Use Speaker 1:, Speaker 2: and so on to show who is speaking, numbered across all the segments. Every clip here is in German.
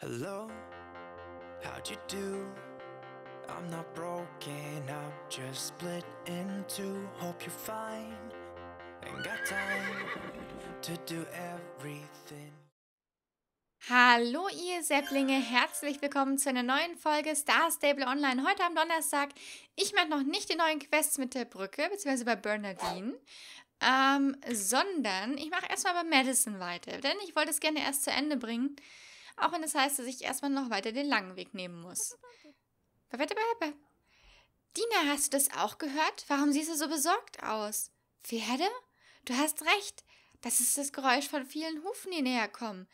Speaker 1: Hello, how'd you do? I'm not broken, I'm just split in two. Hope you're fine. Ain't got time to do everything. Hallo ihr Sepplinge, herzlich willkommen zu einer neuen Folge Star Stable Online. Heute am Donnerstag. Ich mache noch nicht die neuen Quests mit der Brücke, beziehungsweise bei Bernardine, ähm, sondern ich mache erstmal bei Madison weiter, denn ich wollte es gerne erst zu Ende bringen auch wenn es das heißt, dass ich erstmal noch weiter den langen Weg nehmen muss. Dina, hast du das auch gehört? Warum siehst du so besorgt aus? Pferde? Du hast recht. Das ist das Geräusch von vielen Hufen, die näher kommen.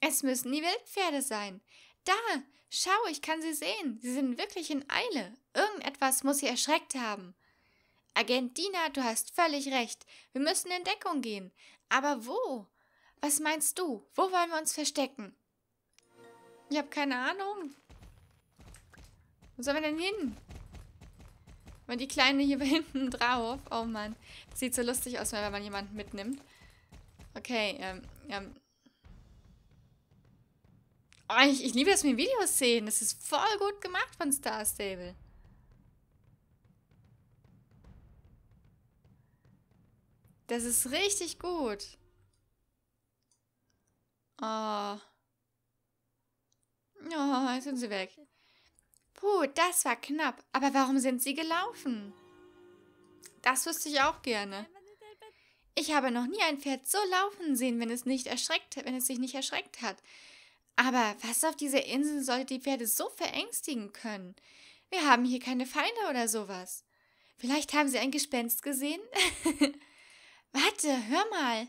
Speaker 1: Es müssen die Wildpferde sein. Da, schau, ich kann sie sehen. Sie sind wirklich in Eile. Irgendetwas muss sie erschreckt haben. Agent Dina, du hast völlig recht. Wir müssen in Deckung gehen. Aber wo? Was meinst du? Wo wollen wir uns verstecken? Ich habe keine Ahnung. Wo sollen wir denn hin? Weil die Kleine hier hinten drauf. Oh Mann. Das sieht so lustig aus, wenn man jemanden mitnimmt. Okay, ähm, ähm. Oh, ich, ich liebe das mit Videos sehen. Das ist voll gut gemacht von Star Stable. Das ist richtig gut. Oh. Oh, jetzt sind sie weg. Puh, das war knapp. Aber warum sind sie gelaufen? Das wüsste ich auch gerne. Ich habe noch nie ein Pferd so laufen sehen, wenn es nicht erschreckt, wenn es sich nicht erschreckt hat. Aber was auf dieser Insel sollte die Pferde so verängstigen können? Wir haben hier keine Feinde oder sowas. Vielleicht haben sie ein Gespenst gesehen? Warte, hör mal.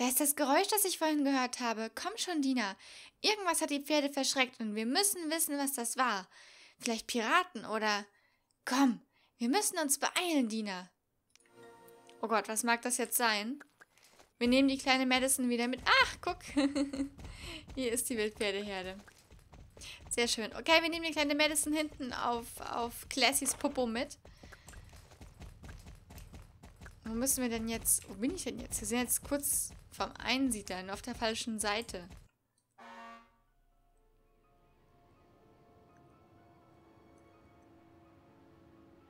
Speaker 1: Da ist das Geräusch, das ich vorhin gehört habe. Komm schon, Dina. Irgendwas hat die Pferde verschreckt und wir müssen wissen, was das war. Vielleicht Piraten oder. Komm, wir müssen uns beeilen, Dina. Oh Gott, was mag das jetzt sein? Wir nehmen die kleine Madison wieder mit. Ach, guck. Hier ist die Wildpferdeherde. Sehr schön. Okay, wir nehmen die kleine Madison hinten auf, auf Classys Popo mit. Wo müssen wir denn jetzt... Wo bin ich denn jetzt? Wir sind jetzt kurz vom Einsiedeln auf der falschen Seite.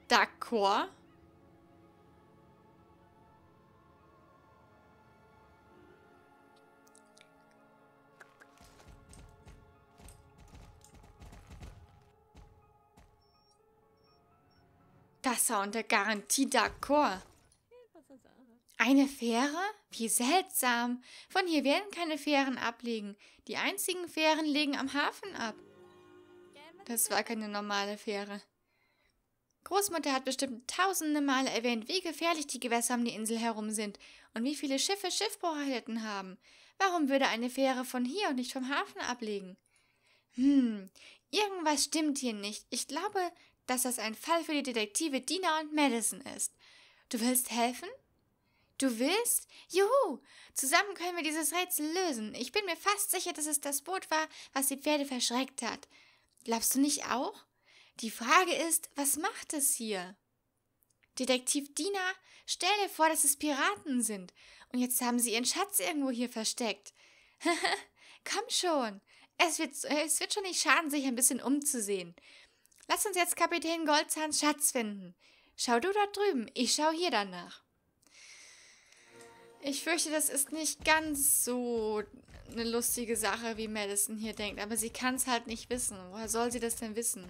Speaker 1: D'accord. Das war unter Garantie d'accord. Eine Fähre? Wie seltsam. Von hier werden keine Fähren ablegen. Die einzigen Fähren legen am Hafen ab. Das war keine normale Fähre. Großmutter hat bestimmt tausende Male erwähnt, wie gefährlich die Gewässer um die Insel herum sind und wie viele Schiffe Schiffbruchhalten haben. Warum würde eine Fähre von hier und nicht vom Hafen ablegen? Hm, irgendwas stimmt hier nicht. Ich glaube, dass das ein Fall für die Detektive Dina und Madison ist. Du willst helfen? Du willst? Juhu! Zusammen können wir dieses Rätsel lösen. Ich bin mir fast sicher, dass es das Boot war, was die Pferde verschreckt hat. Glaubst du nicht auch? Die Frage ist, was macht es hier? Detektiv Dina, stell dir vor, dass es Piraten sind. Und jetzt haben sie ihren Schatz irgendwo hier versteckt. Komm schon. Es wird, es wird schon nicht schaden, sich ein bisschen umzusehen. Lass uns jetzt Kapitän Goldzahns Schatz finden. Schau du dort drüben, ich schau hier danach. Ich fürchte, das ist nicht ganz so eine lustige Sache, wie Madison hier denkt. Aber sie kann es halt nicht wissen. Woher soll sie das denn wissen?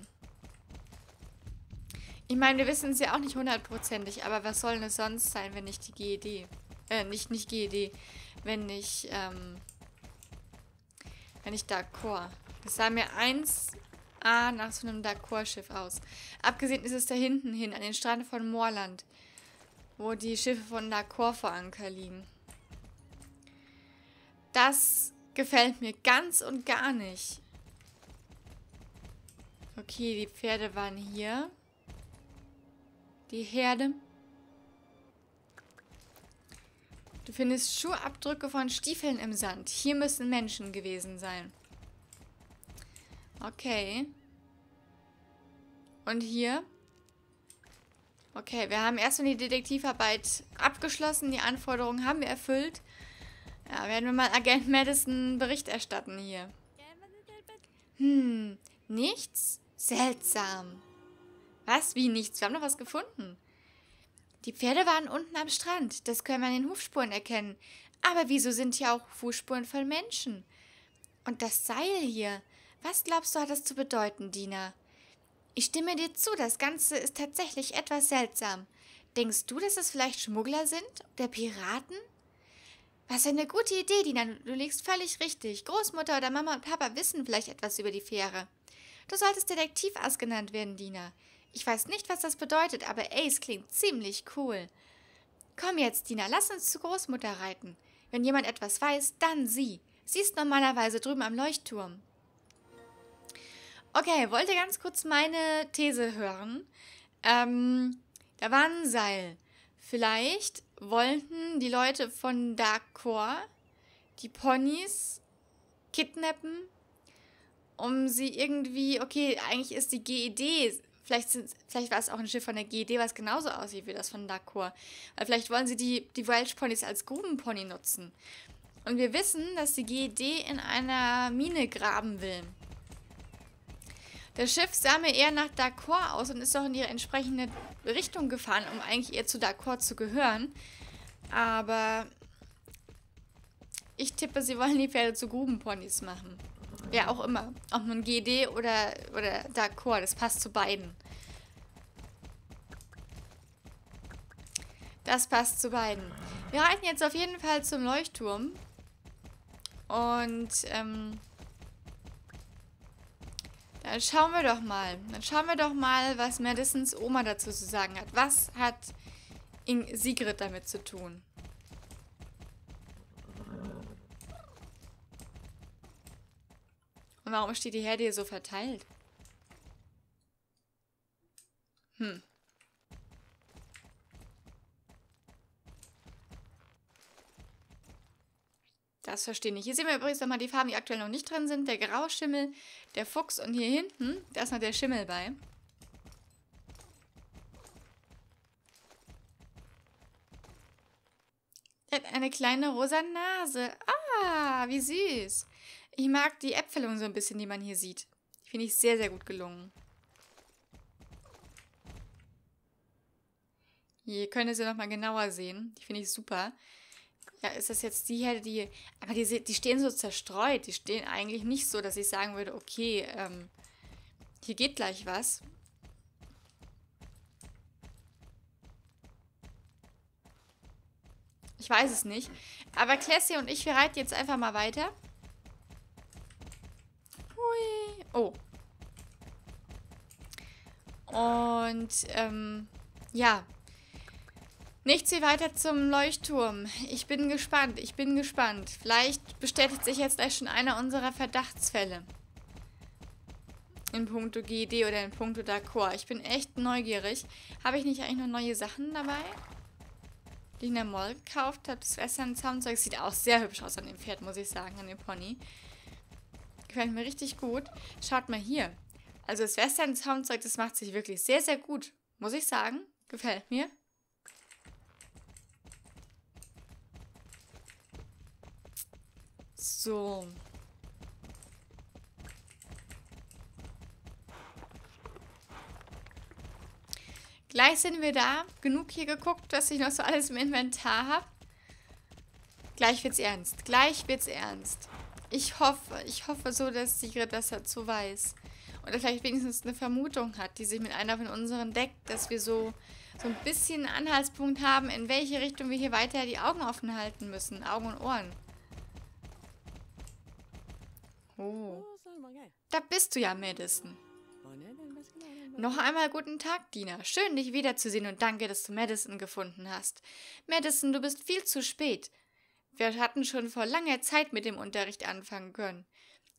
Speaker 1: Ich meine, wir wissen es ja auch nicht hundertprozentig, aber was soll es sonst sein, wenn nicht die GED? Äh, nicht, nicht GED. Wenn nicht, ähm, wenn nicht D'accord. Das sah mir 1A nach so einem D'accord-Schiff aus. Abgesehen ist es da hinten hin, an den Strand von Moorland wo die Schiffe von Lacor vor Anker liegen. Das gefällt mir ganz und gar nicht. Okay, die Pferde waren hier. Die Herde. Du findest Schuhabdrücke von Stiefeln im Sand. Hier müssen Menschen gewesen sein. Okay. Und hier? Okay, wir haben erstmal die Detektivarbeit abgeschlossen. Die Anforderungen haben wir erfüllt. Ja, werden wir mal Agent Madison Bericht erstatten hier. Hm, nichts? Seltsam. Was? Wie nichts? Wir haben doch was gefunden. Die Pferde waren unten am Strand. Das können wir an den Hufspuren erkennen. Aber wieso sind hier auch Fußspuren von Menschen? Und das Seil hier. Was glaubst du hat das zu bedeuten, Dina? Ich stimme dir zu, das Ganze ist tatsächlich etwas seltsam. Denkst du, dass es vielleicht Schmuggler sind? Oder Piraten? Was für eine gute Idee, Dina. Du liegst völlig richtig. Großmutter oder Mama und Papa wissen vielleicht etwas über die Fähre. Du solltest Detektiv Ass genannt werden, Dina. Ich weiß nicht, was das bedeutet, aber Ace klingt ziemlich cool. Komm jetzt, Dina, lass uns zu Großmutter reiten. Wenn jemand etwas weiß, dann sie. Sie ist normalerweise drüben am Leuchtturm. Okay, wollte ganz kurz meine These hören? Ähm, da war ein Seil. Vielleicht wollten die Leute von Dark Core die Ponys kidnappen, um sie irgendwie, okay, eigentlich ist die GED, vielleicht, sind, vielleicht war es auch ein Schiff von der GED, was genauso aussieht wie das von Dark Core. Weil vielleicht wollen sie die, die Welsh Ponys als Grubenpony nutzen. Und wir wissen, dass die GED in einer Mine graben will. Das Schiff sah mir eher nach Dakar aus und ist auch in ihre entsprechende Richtung gefahren, um eigentlich eher zu Dakar zu gehören. Aber ich tippe, sie wollen die Pferde zu Grubenponys machen. Wer ja, auch immer. Ob nun GD oder, oder Dakar, das passt zu beiden. Das passt zu beiden. Wir reiten jetzt auf jeden Fall zum Leuchtturm. Und, ähm, dann äh, schauen wir doch mal. Dann schauen wir doch mal, was Madisons Oma dazu zu sagen hat. Was hat In Sigrid damit zu tun? Und warum steht die Herde hier so verteilt? Hm. Das verstehe ich nicht. Hier sehen wir übrigens nochmal die Farben, die aktuell noch nicht drin sind. Der Grauschimmel, der Fuchs und hier hinten, da ist noch der Schimmel bei. Er hat eine kleine rosa Nase. Ah, wie süß. Ich mag die Äpfelung so ein bisschen, die man hier sieht. Finde ich sehr, sehr gut gelungen. Hier könnt ihr sie nochmal genauer sehen. Die finde ich super. Ja, ist das jetzt die Herde, die. Aber die, die stehen so zerstreut. Die stehen eigentlich nicht so, dass ich sagen würde, okay, ähm, hier geht gleich was. Ich weiß es nicht. Aber Classy und ich, wir reiten jetzt einfach mal weiter. Hui. Oh. Und, ähm, ja. Nichts wie weiter zum Leuchtturm. Ich bin gespannt, ich bin gespannt. Vielleicht bestätigt sich jetzt gleich schon einer unserer Verdachtsfälle. In puncto GED oder in puncto D'accord. Ich bin echt neugierig. Habe ich nicht eigentlich noch neue Sachen dabei? Die ich in der Mall gekauft habe. Das Western-Soundzeug sieht auch sehr hübsch aus an dem Pferd, muss ich sagen, an dem Pony. Gefällt mir richtig gut. Schaut mal hier. Also das Western-Soundzeug, das macht sich wirklich sehr, sehr gut. Muss ich sagen. Gefällt mir. So. Gleich sind wir da. Genug hier geguckt, was ich noch so alles im Inventar habe. Gleich wird's ernst. Gleich wird's ernst. Ich hoffe, ich hoffe so, dass Sigrid das dazu halt weiß. Oder vielleicht wenigstens eine Vermutung hat, die sich mit einer von unseren deckt, dass wir so, so ein bisschen einen Anhaltspunkt haben, in welche Richtung wir hier weiter die Augen offen halten müssen. Augen und Ohren. Oh. oh da bist du ja, Madison. Noch einmal guten Tag, Dina. Schön, dich wiederzusehen und danke, dass du Madison gefunden hast. Madison, du bist viel zu spät. Wir hatten schon vor langer Zeit mit dem Unterricht anfangen können.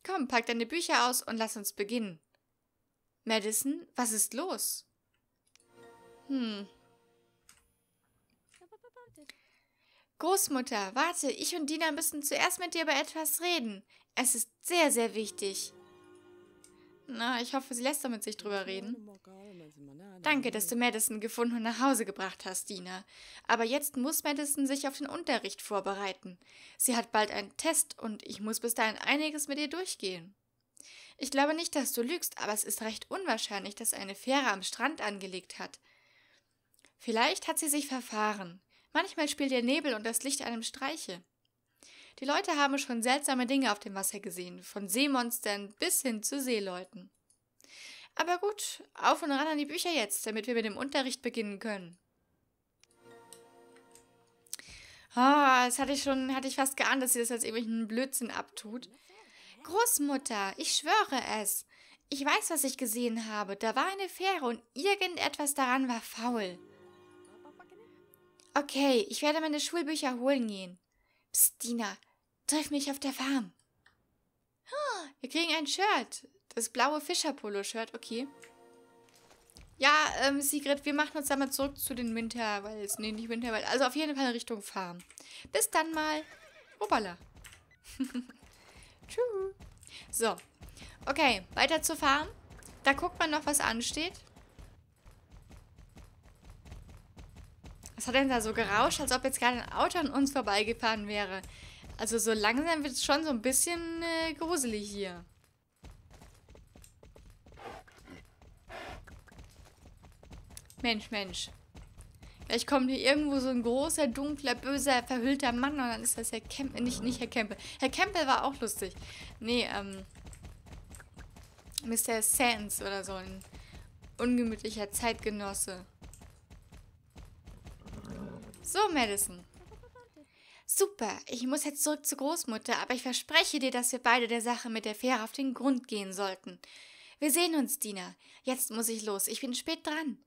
Speaker 1: Komm, pack deine Bücher aus und lass uns beginnen. Madison, was ist los? Hm. Großmutter, warte, ich und Dina müssen zuerst mit dir über etwas reden. Es ist sehr, sehr wichtig. Na, ich hoffe, sie lässt damit sich drüber reden. Danke, dass du Madison gefunden und nach Hause gebracht hast, Dina. Aber jetzt muss Madison sich auf den Unterricht vorbereiten. Sie hat bald einen Test und ich muss bis dahin einiges mit ihr durchgehen. Ich glaube nicht, dass du lügst, aber es ist recht unwahrscheinlich, dass eine Fähre am Strand angelegt hat. Vielleicht hat sie sich verfahren. Manchmal spielt der Nebel und das Licht einem Streiche. Die Leute haben schon seltsame Dinge auf dem Wasser gesehen, von Seemonstern bis hin zu Seeleuten. Aber gut, auf und ran an die Bücher jetzt, damit wir mit dem Unterricht beginnen können. Ah, oh, das hatte ich schon, hatte ich fast geahnt, dass sie das als irgendwelchen Blödsinn abtut. Großmutter, ich schwöre es. Ich weiß, was ich gesehen habe. Da war eine Fähre und irgendetwas daran war faul. Okay, ich werde meine Schulbücher holen gehen. Stina, triff mich auf der Farm. wir kriegen ein Shirt. Das blaue Fischer-Polo-Shirt, okay. Ja, ähm, Sigrid, wir machen uns dann mal zurück zu den Winterwells. Nee, nicht Winterwells. Also auf jeden Fall Richtung Farm. Bis dann mal. Hoppala. Tschüss. So. Okay, weiter zur Farm. Da guckt man noch, was ansteht. Es hat dann da so gerauscht, als ob jetzt gerade ein Auto an uns vorbeigefahren wäre. Also so langsam wird es schon so ein bisschen äh, gruselig hier. Mensch, Mensch. Vielleicht kommt hier irgendwo so ein großer, dunkler, böser, verhüllter Mann und dann ist das Herr Campbell. Nicht, nicht Herr Campbell. Herr Campbell war auch lustig. Nee, ähm. Mr. Sands oder so. Ein ungemütlicher Zeitgenosse. So, Madison. Super, ich muss jetzt zurück zur Großmutter, aber ich verspreche dir, dass wir beide der Sache mit der Fähre auf den Grund gehen sollten. Wir sehen uns, Dina. Jetzt muss ich los, ich bin spät dran.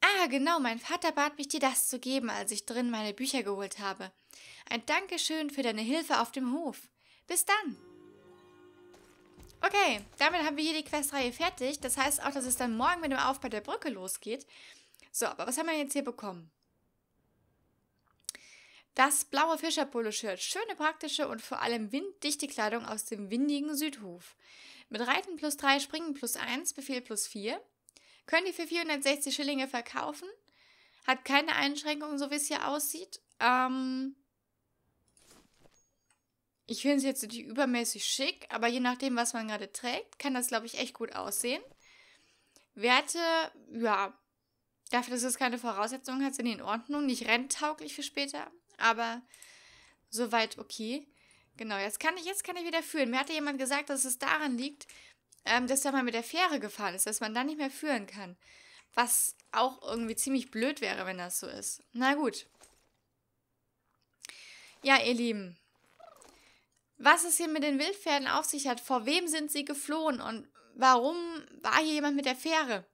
Speaker 1: Ah, genau, mein Vater bat mich, dir das zu geben, als ich drin meine Bücher geholt habe. Ein Dankeschön für deine Hilfe auf dem Hof. Bis dann! Okay, damit haben wir hier die Questreihe fertig. Das heißt auch, dass es dann morgen mit dem Aufbau der Brücke losgeht. So, aber was haben wir jetzt hier bekommen? Das blaue fischer Shirt, schöne praktische und vor allem winddichte Kleidung aus dem windigen Südhof. Mit Reiten plus 3, Springen plus 1, Befehl plus 4. Könnt ihr für 460 Schillinge verkaufen. Hat keine Einschränkungen, so wie es hier aussieht. Ähm ich finde es jetzt nicht übermäßig schick, aber je nachdem, was man gerade trägt, kann das, glaube ich, echt gut aussehen. Werte, ja, dafür, dass es keine Voraussetzungen hat, sind die in Ordnung, nicht renntauglich für später aber soweit okay. Genau, jetzt kann ich, jetzt kann ich wieder führen. Mir hatte jemand gesagt, dass es daran liegt, ähm, dass wenn mal mit der Fähre gefahren ist, dass man da nicht mehr führen kann. Was auch irgendwie ziemlich blöd wäre, wenn das so ist. Na gut. Ja, ihr Lieben. Was es hier mit den Wildpferden auf sich hat, vor wem sind sie geflohen und warum war hier jemand mit der Fähre?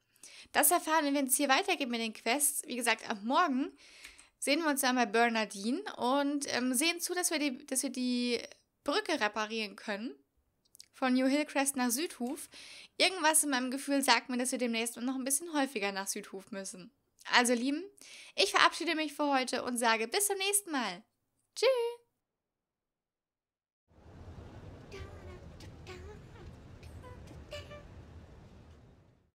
Speaker 1: Das erfahren wir, wenn es hier weitergeht mit den Quests. Wie gesagt, ab morgen sehen wir uns dann bei Bernardine und ähm, sehen zu, dass wir, die, dass wir die Brücke reparieren können. Von New Hillcrest nach Südhof. Irgendwas in meinem Gefühl sagt mir, dass wir demnächst noch ein bisschen häufiger nach Südhof müssen. Also, Lieben, ich verabschiede mich für heute und sage bis zum nächsten Mal. Tschüss!